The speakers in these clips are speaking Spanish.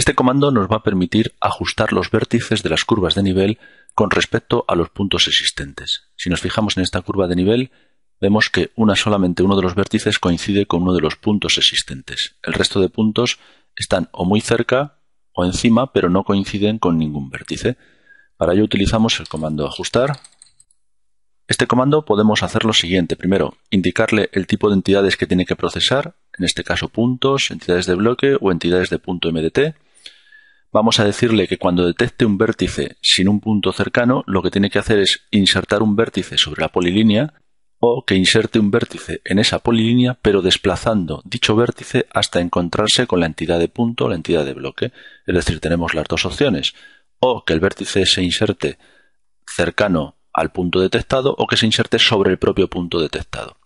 Este comando nos va a permitir ajustar los vértices de las curvas de nivel con respecto a los puntos existentes. Si nos fijamos en esta curva de nivel, vemos que una solamente uno de los vértices coincide con uno de los puntos existentes. El resto de puntos están o muy cerca o encima, pero no coinciden con ningún vértice. Para ello utilizamos el comando ajustar. Este comando podemos hacer lo siguiente. Primero, indicarle el tipo de entidades que tiene que procesar, en este caso puntos, entidades de bloque o entidades de punto MDT vamos a decirle que cuando detecte un vértice sin un punto cercano, lo que tiene que hacer es insertar un vértice sobre la polilínea o que inserte un vértice en esa polilínea pero desplazando dicho vértice hasta encontrarse con la entidad de punto o la entidad de bloque. Es decir, tenemos las dos opciones, o que el vértice se inserte cercano al punto detectado o que se inserte sobre el propio punto detectado.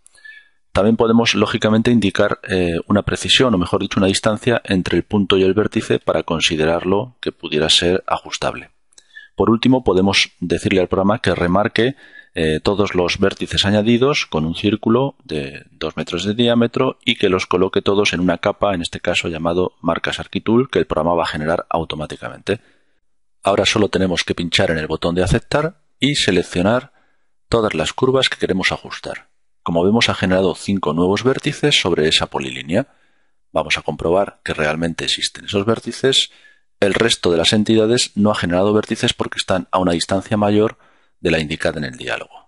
También podemos, lógicamente, indicar eh, una precisión, o mejor dicho, una distancia entre el punto y el vértice para considerarlo que pudiera ser ajustable. Por último, podemos decirle al programa que remarque eh, todos los vértices añadidos con un círculo de 2 metros de diámetro y que los coloque todos en una capa, en este caso llamado marcas Arquitool, que el programa va a generar automáticamente. Ahora solo tenemos que pinchar en el botón de aceptar y seleccionar todas las curvas que queremos ajustar. Como vemos ha generado cinco nuevos vértices sobre esa polilínea. Vamos a comprobar que realmente existen esos vértices. El resto de las entidades no ha generado vértices porque están a una distancia mayor de la indicada en el diálogo.